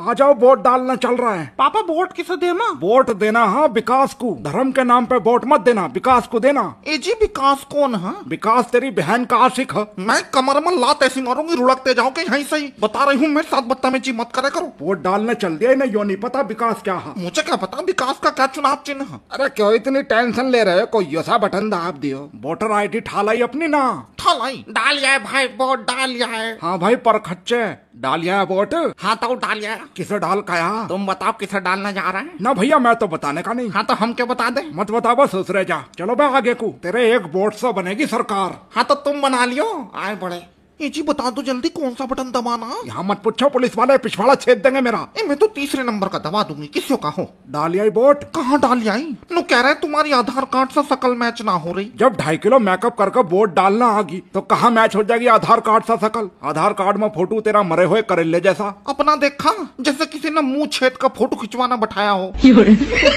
आ जाओ वोट डालना चल रहा है पापा वोट किसे देना वोट देना हाँ विकास को धर्म के नाम पे वोट मत देना विकास को देना ए जी विकास कौन है विकास तेरी बहन का आशिक है मैं कमर में लात ऐसी मारूंगी रुड़कते जाओगे यहीं सही बता रही हूँ मैं साथ जी मत करे करो वोट डालने चल दिया ना नहीं पता विकास क्या है मुझे क्या पता विकास का क्या चुनाव चिन्ह अरे क्यों इतनी टेंशन ले रहे हो कोई यसा बटन दाब दियो वोटर आई डी ठा लाई अपनी ना था लाई डालिया भाई बोट डालिया है हाँ भाई पर खच्चे डालिया है बोट हाँ तो डालिया किसे डाल का यहाँ तुम बताओ किसे डालने जा रहे हैं ना भैया मैं तो बताने का नहीं हाँ तो हम क्या बता दे मत बता बस उसरे जा चलो भाई आगे को तेरे एक बोट से बनेगी सरकार हाँ तो तुम बना लियो आए बड़े ये जी बता दो जल्दी कौन सा बटन दबाना यहाँ मत पूछो पुलिस वाले पिछवाड़ा छेद देंगे मेरा ए, मैं तो तीसरे नंबर का दबा दूंगी किसो का हो डाली बोट कहाँ डाली आई नो कह रहा है तुम्हारी आधार कार्ड से सकल मैच ना हो रही जब ढाई किलो मेकअप करके बोट डालना आगी तो कहाँ मैच हो जाएगी आधार कार्ड ऐसी सकल आधार कार्ड में फोटो तेरा मरे हुए करेले जैसा अपना देखा जैसे किसी ने मुँह छेद का फोटो खिंचवाना बैठाया हो